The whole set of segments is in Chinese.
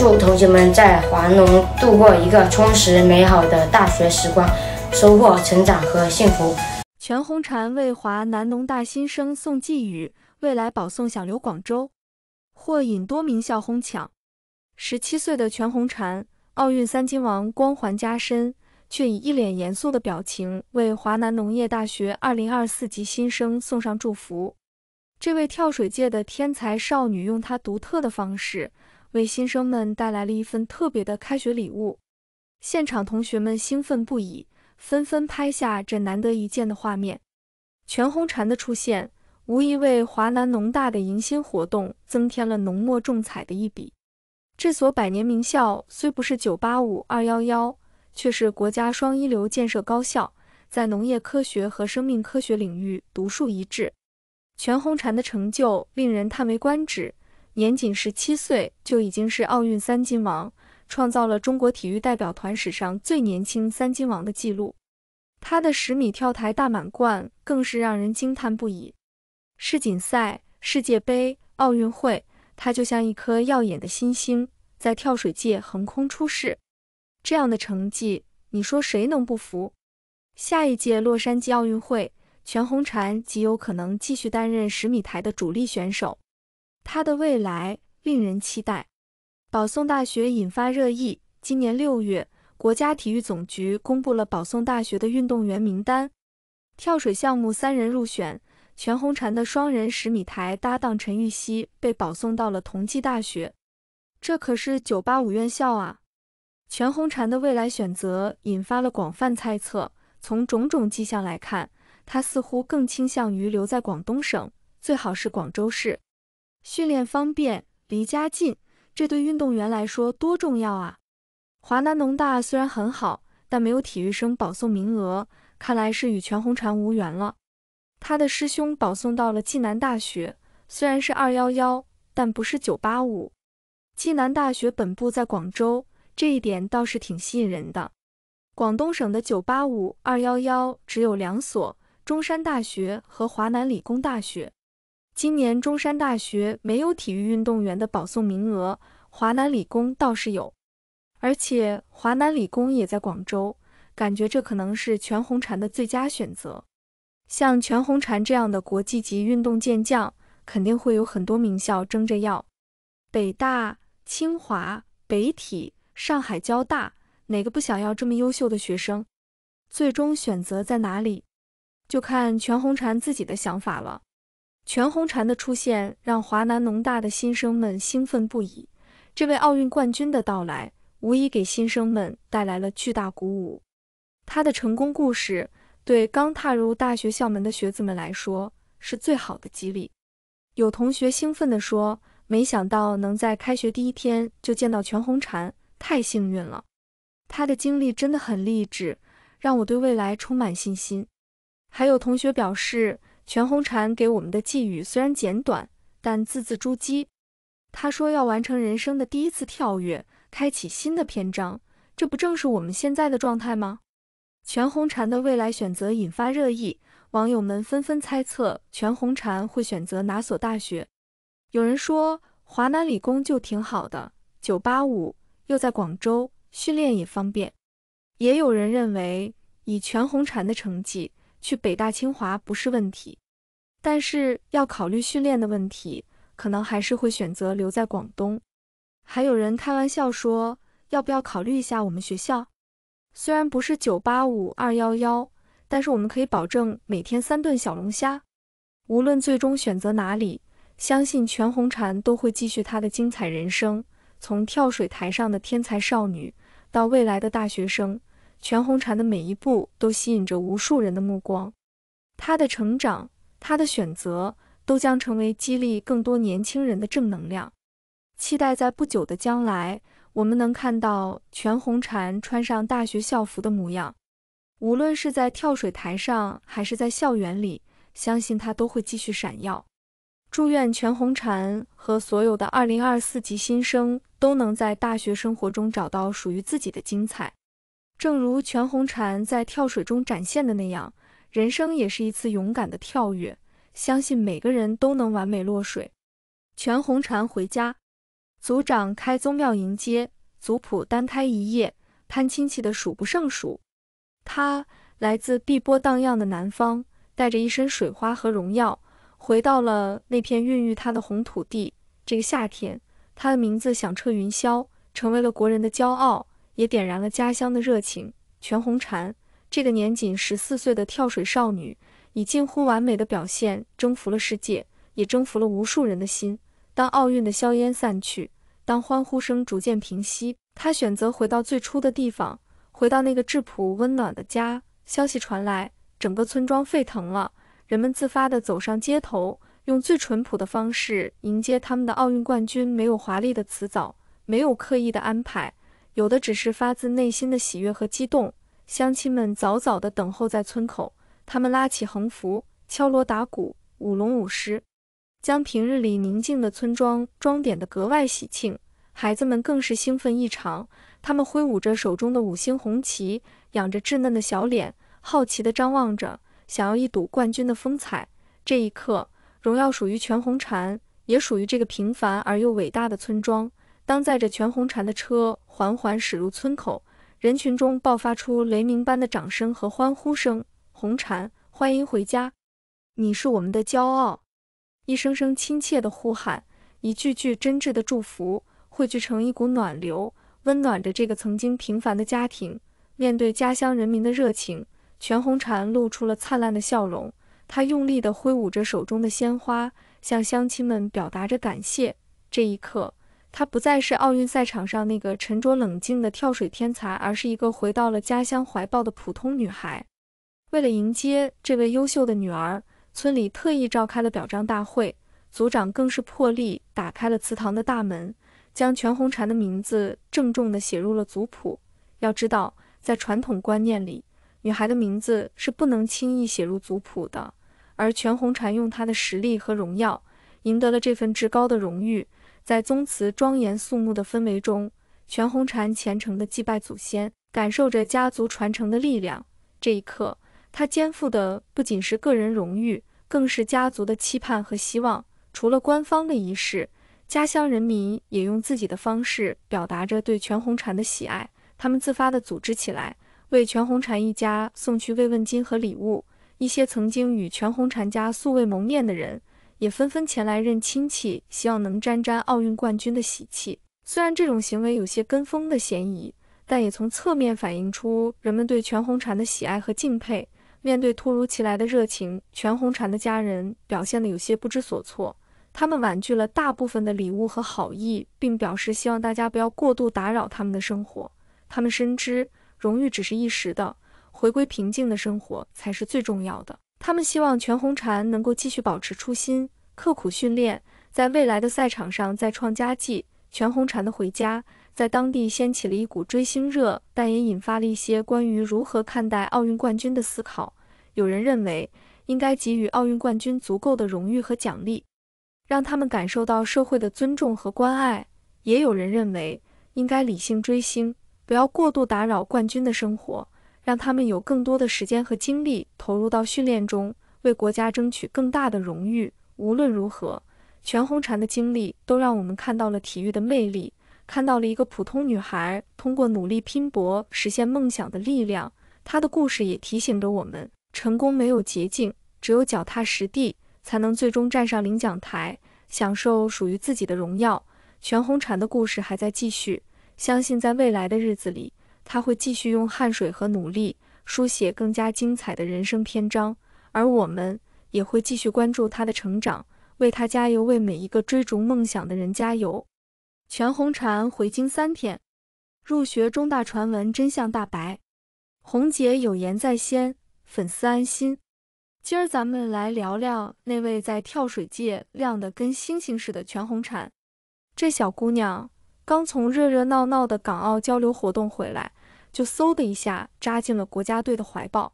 祝同学们在华农度过一个充实美好的大学时光，收获成长和幸福。全红婵为华南农大新生送寄语，未来保送小刘广州，或引多名校哄抢。十七岁的全红婵，奥运三金王光环加身，却以一脸严肃的表情为华南农业大学2024级新生送上祝福。这位跳水界的天才少女，用她独特的方式。为新生们带来了一份特别的开学礼物，现场同学们兴奋不已，纷纷拍下这难得一见的画面。全红婵的出现，无疑为华南农大的迎新活动增添了浓墨重彩的一笔。这所百年名校虽不是九八五二幺幺，却是国家双一流建设高校，在农业科学和生命科学领域独树一帜。全红婵的成就令人叹为观止。年仅十七岁就已经是奥运三金王，创造了中国体育代表团史上最年轻三金王的纪录。他的十米跳台大满贯更是让人惊叹不已。世锦赛、世界杯、奥运会，他就像一颗耀眼的新星，在跳水界横空出世。这样的成绩，你说谁能不服？下一届洛杉矶奥运会，全红婵极有可能继续担任十米台的主力选手。他的未来令人期待，保送大学引发热议。今年六月，国家体育总局公布了保送大学的运动员名单，跳水项目三人入选。全红婵的双人十米台搭档陈芋汐被保送到了同济大学，这可是九八五院校啊！全红婵的未来选择引发了广泛猜测。从种种迹象来看，她似乎更倾向于留在广东省，最好是广州市。训练方便，离家近，这对运动员来说多重要啊！华南农大虽然很好，但没有体育生保送名额，看来是与全红婵无缘了。他的师兄保送到了暨南大学，虽然是二幺幺，但不是九八五。暨南大学本部在广州，这一点倒是挺吸引人的。广东省的九八五、二幺幺只有两所：中山大学和华南理工大学。今年中山大学没有体育运动员的保送名额，华南理工倒是有，而且华南理工也在广州，感觉这可能是全红婵的最佳选择。像全红婵这样的国际级运动健将，肯定会有很多名校争着要。北大、清华、北体、上海交大，哪个不想要这么优秀的学生？最终选择在哪里，就看全红婵自己的想法了。全红婵的出现让华南农大的新生们兴奋不已。这位奥运冠军的到来，无疑给新生们带来了巨大鼓舞。他的成功故事对刚踏入大学校门的学子们来说是最好的激励。有同学兴奋地说：“没想到能在开学第一天就见到全红婵，太幸运了！他的经历真的很励志，让我对未来充满信心。”还有同学表示。全红婵给我们的寄语虽然简短，但字字珠玑。他说要完成人生的第一次跳跃，开启新的篇章。这不正是我们现在的状态吗？全红婵的未来选择引发热议，网友们纷纷猜测全红婵会选择哪所大学。有人说华南理工就挺好的，九八五又在广州，训练也方便。也有人认为以全红婵的成绩，去北大清华不是问题。但是要考虑训练的问题，可能还是会选择留在广东。还有人开玩笑说，要不要考虑一下我们学校？虽然不是九八五二幺幺，但是我们可以保证每天三顿小龙虾。无论最终选择哪里，相信全红婵都会继续她的精彩人生。从跳水台上的天才少女，到未来的大学生，全红婵的每一步都吸引着无数人的目光。她的成长。他的选择都将成为激励更多年轻人的正能量。期待在不久的将来，我们能看到全红婵穿上大学校服的模样。无论是在跳水台上，还是在校园里，相信他都会继续闪耀。祝愿全红婵和所有的二零二四级新生都能在大学生活中找到属于自己的精彩，正如全红婵在跳水中展现的那样。人生也是一次勇敢的跳跃，相信每个人都能完美落水。全红婵回家，族长开宗庙迎接，族谱单开一页，攀亲戚的数不胜数。他来自碧波荡漾的南方，带着一身水花和荣耀，回到了那片孕育他的红土地。这个夏天，他的名字响彻云霄，成为了国人的骄傲，也点燃了家乡的热情。全红婵。这个年仅十四岁的跳水少女，以近乎完美的表现征服了世界，也征服了无数人的心。当奥运的硝烟散去，当欢呼声逐渐平息，她选择回到最初的地方，回到那个质朴温暖的家。消息传来，整个村庄沸腾了，人们自发地走上街头，用最淳朴的方式迎接他们的奥运冠军。没有华丽的辞藻，没有刻意的安排，有的只是发自内心的喜悦和激动。乡亲们早早地等候在村口，他们拉起横幅，敲锣打鼓，舞龙舞狮，将平日里宁静的村庄装点得格外喜庆。孩子们更是兴奋异常，他们挥舞着手中的五星红旗，仰着稚嫩的小脸，好奇地张望着，想要一睹冠军的风采。这一刻，荣耀属于全红婵，也属于这个平凡而又伟大的村庄。当载着全红婵的车缓缓驶入村口，人群中爆发出雷鸣般的掌声和欢呼声。红婵，欢迎回家！你是我们的骄傲！一声声亲切的呼喊，一句句真挚的祝福，汇聚成一股暖流，温暖着这个曾经平凡的家庭。面对家乡人民的热情，全红婵露出了灿烂的笑容。她用力地挥舞着手中的鲜花，向乡亲们表达着感谢。这一刻。她不再是奥运赛场上那个沉着冷静的跳水天才，而是一个回到了家乡怀抱的普通女孩。为了迎接这位优秀的女儿，村里特意召开了表彰大会，组长更是破例打开了祠堂的大门，将全红婵的名字郑重地写入了族谱。要知道，在传统观念里，女孩的名字是不能轻易写入族谱的。而全红婵用她的实力和荣耀，赢得了这份至高的荣誉。在宗祠庄严肃穆的氛围中，全红婵虔诚地祭拜祖先，感受着家族传承的力量。这一刻，他肩负的不仅是个人荣誉，更是家族的期盼和希望。除了官方的仪式，家乡人民也用自己的方式表达着对全红婵的喜爱。他们自发地组织起来，为全红婵一家送去慰问金和礼物。一些曾经与全红婵家素未谋面的人。也纷纷前来认亲戚，希望能沾沾奥运冠军的喜气。虽然这种行为有些跟风的嫌疑，但也从侧面反映出人们对全红婵的喜爱和敬佩。面对突如其来的热情，全红婵的家人表现得有些不知所措。他们婉拒了大部分的礼物和好意，并表示希望大家不要过度打扰他们的生活。他们深知荣誉只是一时的，回归平静的生活才是最重要的。他们希望全红婵能够继续保持初心，刻苦训练，在未来的赛场上再创佳绩。全红婵的回家在当地掀起了一股追星热，但也引发了一些关于如何看待奥运冠军的思考。有人认为应该给予奥运冠军足够的荣誉和奖励，让他们感受到社会的尊重和关爱；也有人认为应该理性追星，不要过度打扰冠军的生活。让他们有更多的时间和精力投入到训练中，为国家争取更大的荣誉。无论如何，全红婵的经历都让我们看到了体育的魅力，看到了一个普通女孩通过努力拼搏实现梦想的力量。她的故事也提醒着我们，成功没有捷径，只有脚踏实地，才能最终站上领奖台，享受属于自己的荣耀。全红婵的故事还在继续，相信在未来的日子里。他会继续用汗水和努力书写更加精彩的人生篇章，而我们也会继续关注他的成长，为他加油，为每一个追逐梦想的人加油。全红婵回京三天，入学中大传闻真相大白，红姐有言在先，粉丝安心。今儿咱们来聊聊那位在跳水界亮得跟星星似的全红婵，这小姑娘刚从热热闹闹的港澳交流活动回来。就嗖的一下扎进了国家队的怀抱，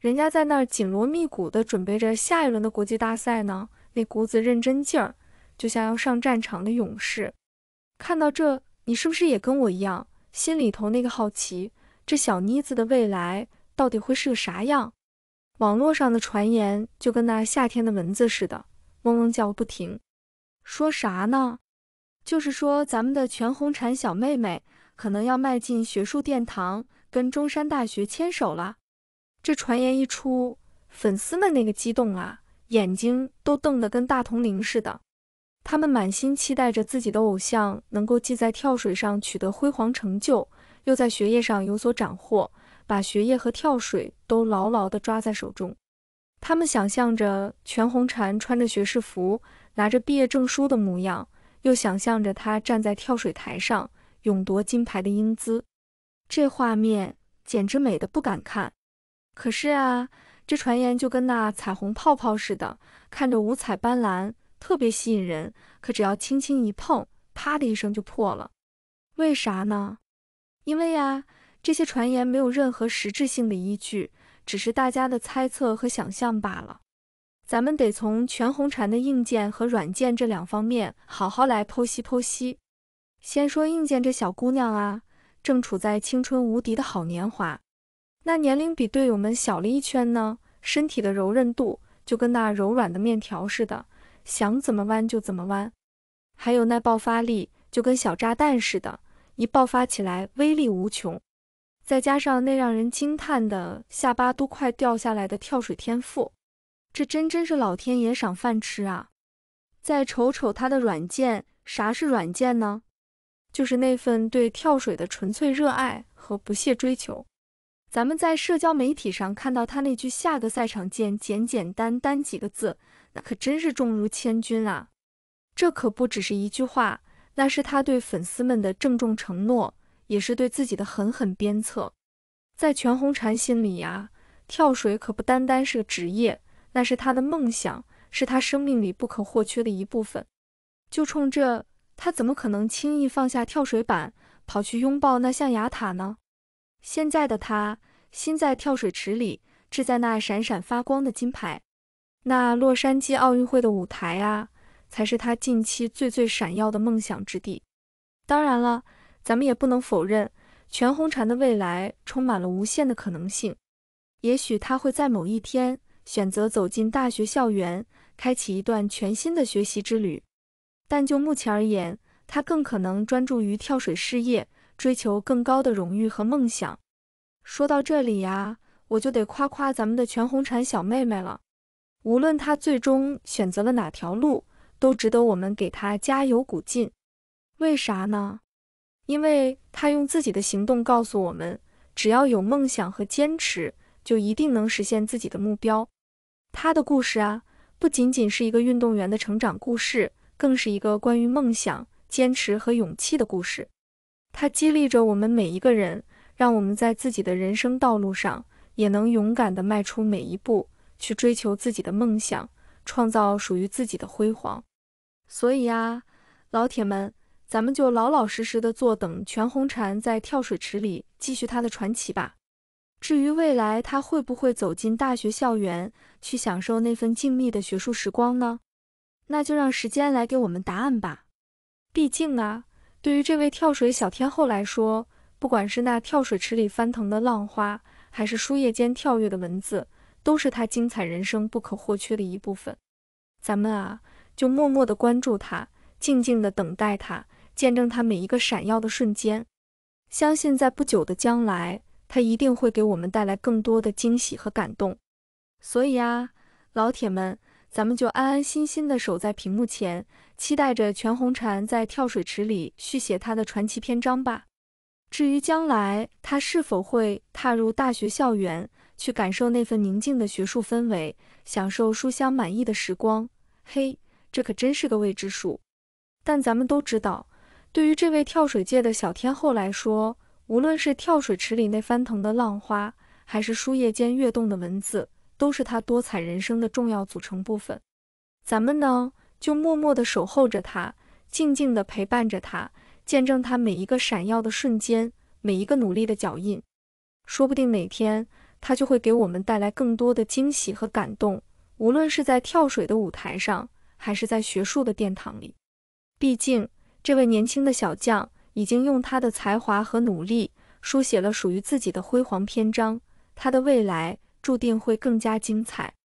人家在那儿紧锣密鼓地准备着下一轮的国际大赛呢，那股子认真劲儿，就像要上战场的勇士。看到这，你是不是也跟我一样，心里头那个好奇，这小妮子的未来到底会是个啥样？网络上的传言就跟那夏天的蚊子似的，嗡嗡叫个不停，说啥呢？就是说咱们的全红婵小妹妹。可能要迈进学术殿堂，跟中山大学牵手了。这传言一出，粉丝们那个激动啊，眼睛都瞪得跟大铜铃似的。他们满心期待着自己的偶像能够既在跳水上取得辉煌成就，又在学业上有所斩获，把学业和跳水都牢牢地抓在手中。他们想象着全红婵穿着学士服，拿着毕业证书的模样，又想象着他站在跳水台上。勇夺金牌的英姿，这画面简直美得不敢看。可是啊，这传言就跟那彩虹泡泡似的，看着五彩斑斓，特别吸引人。可只要轻轻一碰，啪的一声就破了。为啥呢？因为呀，这些传言没有任何实质性的依据，只是大家的猜测和想象罢了。咱们得从全红婵的硬件和软件这两方面好好来剖析剖析。先说硬件，这小姑娘啊，正处在青春无敌的好年华，那年龄比队友们小了一圈呢。身体的柔韧度就跟那柔软的面条似的，想怎么弯就怎么弯。还有那爆发力，就跟小炸弹似的，一爆发起来威力无穷。再加上那让人惊叹的下巴都快掉下来的跳水天赋，这真真是老天爷赏饭吃啊！再瞅瞅他的软件，啥是软件呢？就是那份对跳水的纯粹热爱和不懈追求。咱们在社交媒体上看到他那句“下个赛场见”，简简单单几个字，那可真是重如千钧啊！这可不只是一句话，那是他对粉丝们的郑重承诺，也是对自己的狠狠鞭策。在全红婵心里啊，跳水可不单单是个职业，那是他的梦想，是他生命里不可或缺的一部分。就冲这！他怎么可能轻易放下跳水板，跑去拥抱那象牙塔呢？现在的他，心在跳水池里，志在那闪闪发光的金牌。那洛杉矶奥运会的舞台啊，才是他近期最最闪耀的梦想之地。当然了，咱们也不能否认，全红婵的未来充满了无限的可能性。也许他会在某一天选择走进大学校园，开启一段全新的学习之旅。但就目前而言，他更可能专注于跳水事业，追求更高的荣誉和梦想。说到这里呀，我就得夸夸咱们的全红婵小妹妹了。无论她最终选择了哪条路，都值得我们给她加油鼓劲。为啥呢？因为她用自己的行动告诉我们，只要有梦想和坚持，就一定能实现自己的目标。她的故事啊，不仅仅是一个运动员的成长故事。更是一个关于梦想、坚持和勇气的故事，它激励着我们每一个人，让我们在自己的人生道路上也能勇敢地迈出每一步，去追求自己的梦想，创造属于自己的辉煌。所以呀，老铁们，咱们就老老实实的坐等全红婵在跳水池里继续她的传奇吧。至于未来，她会不会走进大学校园，去享受那份静谧的学术时光呢？那就让时间来给我们答案吧。毕竟啊，对于这位跳水小天后来说，不管是那跳水池里翻腾的浪花，还是书页间跳跃的文字，都是她精彩人生不可或缺的一部分。咱们啊，就默默地关注她，静静地等待她，见证她每一个闪耀的瞬间。相信在不久的将来，她一定会给我们带来更多的惊喜和感动。所以啊，老铁们。咱们就安安心心地守在屏幕前，期待着全红婵在跳水池里续写她的传奇篇章吧。至于将来她是否会踏入大学校园，去感受那份宁静的学术氛围，享受书香满溢的时光，嘿，这可真是个未知数。但咱们都知道，对于这位跳水界的小天后来说，无论是跳水池里那翻腾的浪花，还是书页间跃动的文字。都是他多彩人生的重要组成部分。咱们呢，就默默地守候着他，静静地陪伴着他，见证他每一个闪耀的瞬间，每一个努力的脚印。说不定哪天，他就会给我们带来更多的惊喜和感动。无论是在跳水的舞台上，还是在学术的殿堂里，毕竟这位年轻的小将已经用他的才华和努力书写了属于自己的辉煌篇章。他的未来。注定会更加精彩。